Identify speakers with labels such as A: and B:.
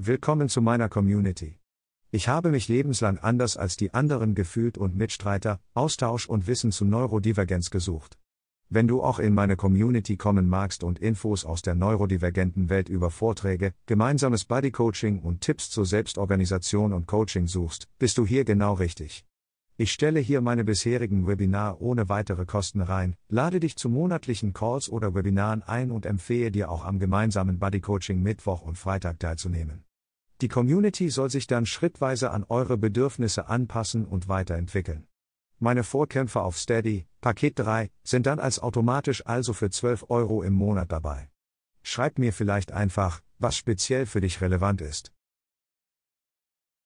A: Willkommen zu meiner
B: Community. Ich habe mich lebenslang anders als die anderen gefühlt und Mitstreiter, Austausch und Wissen zu Neurodivergenz gesucht. Wenn du auch in meine Community kommen magst und Infos aus der neurodivergenten Welt über Vorträge, gemeinsames Bodycoaching und Tipps zur Selbstorganisation und Coaching suchst, bist du hier genau richtig. Ich stelle hier meine bisherigen Webinar ohne weitere Kosten rein, lade dich zu monatlichen Calls oder Webinaren ein und empfehle dir auch am gemeinsamen Bodycoaching Mittwoch und Freitag teilzunehmen. Die Community soll sich dann schrittweise an eure Bedürfnisse anpassen und weiterentwickeln. Meine Vorkämpfer auf Steady, Paket 3, sind dann als automatisch also für 12 Euro im Monat dabei. Schreib mir vielleicht einfach, was speziell für dich relevant ist.